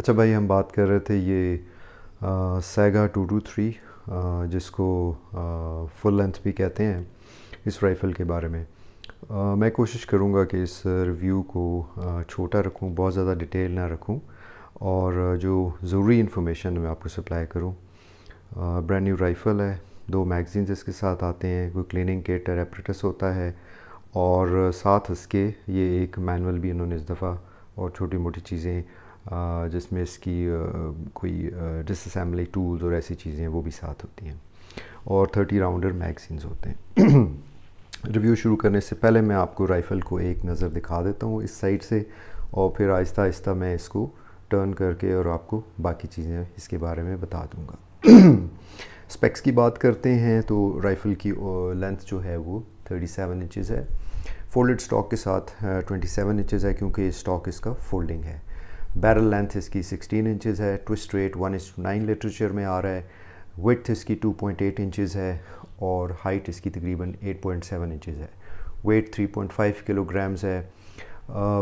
अच्छा भाई हम बात कर रहे थे ये Saiga Saiga two two three जिसको फुल लेंथ भी कहते हैं इस राइफ़ल के बारे में आ, मैं कोशिश करूँगा कि इस रिव्यू को आ, छोटा रखूँ बहुत ज़्यादा डिटेल ना रखूँ और जो ज़रूरी इन्फॉर्मेशन मैं आपको सप्लाई करूँ ब्रांड न्यू राइफ़ल है दो मैगज़ीन्स इसके साथ आते हैं कोई क्लिनिंग किट और होता है और साथ इसके ये एक मैनुअल भी इन्होंने इस दफ़ा और छोटी मोटी चीज़ें जिसमें इसकी कोई डिसअसम्बली टूल्स और ऐसी चीज़ें वो भी साथ होती हैं और थर्टी राउंडर मैगजीन्स होते हैं रिव्यू शुरू करने से पहले मैं आपको राइफ़ल को एक नज़र दिखा देता हूँ इस साइड से और फिर आहिस्ता आहिस्ता मैं इसको टर्न करके और आपको बाकी चीज़ें इसके बारे में बता दूँगा स्पेक्स की बात करते हैं तो राइफ़ल की लेंथ जो है वो 37 सेवन है फोल्डेड स्टॉक के साथ 27 सेवन है क्योंकि स्टॉक इसका फोल्डिंग है बैरल लेंथ इसकी 16 इंचेस है twist rate one is nine literature में आ रहा है विथ इसकी 2.8 इंचेस है और हाइट इसकी तकरीबन 8.7 इंचेस है वेट 3.5 किलोग्राम्स है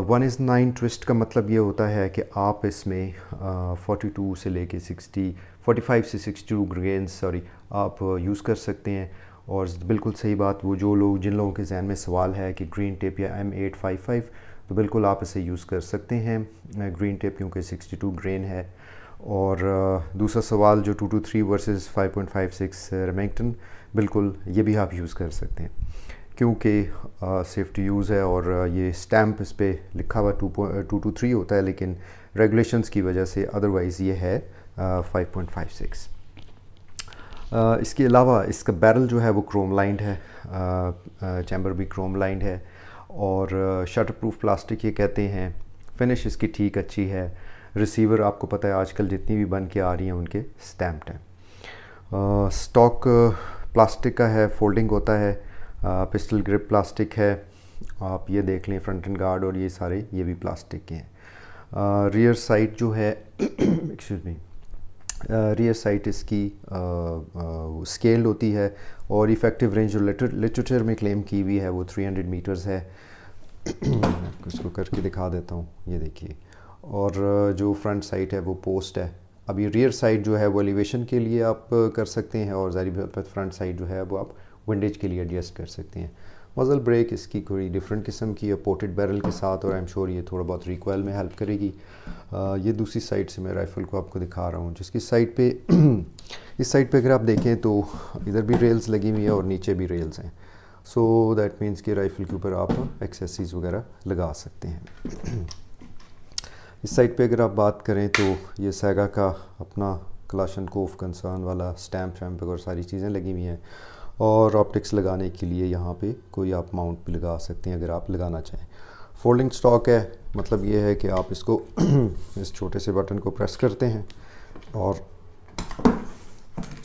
वन इज़ नाइन ट्विस्ट का मतलब ये होता है कि आप इसमें uh, टू से लेके सिक्सटी 45 फाइव से सिक्सटी टू सॉरी आप यूज़ कर सकते हैं और बिल्कुल सही बात वो जो लोग जिन लोगों के जहन में सवाल है कि ग्रीन टेप या एम एट फाइव फाइव तो बिल्कुल आप इसे यूज़ कर सकते हैं ग्रीन टेप क्योंकि 62 ग्रेन है और दूसरा सवाल जो 223 वर्सेस 5.56 रेमेंगटन बिल्कुल ये भी आप यूज़ कर सकते हैं क्योंकि सेफ़ टू यूज़ है और ये स्टैम्प इस पर लिखा हुआ टू टू टू थ्री होता है लेकिन रेगुलेशंस की वजह से अदरवाइज़ ये है फाइव पॉइंट फाइव सिक्स इसके अलावा इसका बैरल जो है वो क्रोम लाइंड है चैम्बर भी क्रोम लाइंड है और शटर प्रूफ प्लास्टिक ये कहते हैं फिनिश इसकी ठीक अच्छी है रिसीवर आपको पता है आजकल जितनी भी बन के आ रही हैं उनके स्टैम्प्ड हैं स्टॉक प्लास्टिक का है फोल्डिंग होता है आ, पिस्टल ग्रिप प्लास्टिक है आप ये देख लें फ्रंट एंड गार्ड और ये सारे ये भी प्लास्टिक के हैं रियर साइड जो है एक्सक्यूज़ मी रियर साइट इसकी स्केल्ड होती है और इफ़ेक्टिव रेंज जो लिटरेचर में क्लेम की हुई है वो 300 मीटर्स है इसको करके दिखा देता हूँ ये देखिए और जो फ्रंट साइट है वो पोस्ट है अब ये रियर साइड जो है वो एलिवेशन के लिए आप कर सकते हैं और जारी फ्रंट साइड जो है वो आप विंडेज के लिए एडजस्ट कर सकते हैं मज़ल ब्रेक इसकी कोई डिफरेंट किस्म की है पोटेड बैरल के साथ और आई एम श्योर ये थोड़ा बहुत रिकॉयल में हेल्प करेगी आ, ये दूसरी साइड से मैं राइफ़ल को आपको दिखा रहा हूँ जिसकी साइड पे इस साइड पे अगर आप देखें तो इधर भी रेल्स लगी हुई है और नीचे भी रेल्स हैं सो दैट मीन्स कि राइफ़ल के ऊपर आप एक्सेसरीज वगैरह लगा सकते हैं इस साइड पर अगर आप बात करें तो ये सैगा का अपना क्लाशन कोफ कंसर्न वाला स्टैम्प शैम्प वगैरह सारी चीज़ें लगी हुई हैं और ऑप्टिक्स लगाने के लिए यहाँ पे कोई आप माउंट भी लगा सकते हैं अगर आप लगाना चाहें फोल्डिंग स्टॉक है मतलब ये है कि आप इसको इस छोटे से बटन को प्रेस करते हैं और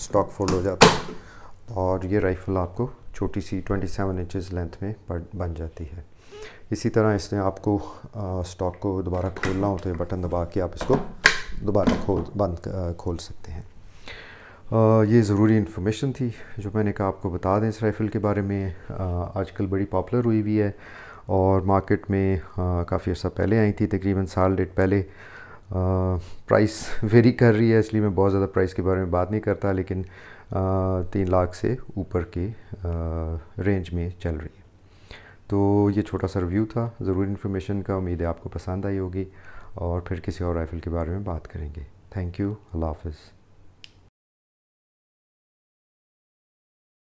स्टॉक फोल्ड हो जाता है और ये राइफ़ल आपको छोटी सी 27 सेवन इंचज़ लेंथ में बन जाती है इसी तरह इसने आपको स्टॉक को दोबारा खोलना हो तो ये बटन दबा के आप इसको दोबारा खोल बंद खोल सकते हैं ये ज़रूरी इन्फॉर्मेशन थी जो मैंने कहा आपको बता दें इस राइफ़ल के बारे में आजकल बड़ी पॉपुलर हुई हुई है और मार्केट में काफ़ी अर्सा पहले आई थी तकरीबन साल डेट पहले आ, प्राइस वेरी कर रही है इसलिए मैं बहुत ज़्यादा प्राइस के बारे में बात नहीं करता लेकिन आ, तीन लाख से ऊपर के आ, रेंज में चल रही है तो ये छोटा सा रिव्यू था ज़रूरी इन्फॉर्मेशन का उम्मीद है आपको पसंद आई होगी और फिर किसी और राइफ़ल के बारे में बात करेंगे थैंक यू अल्लाह हाफ़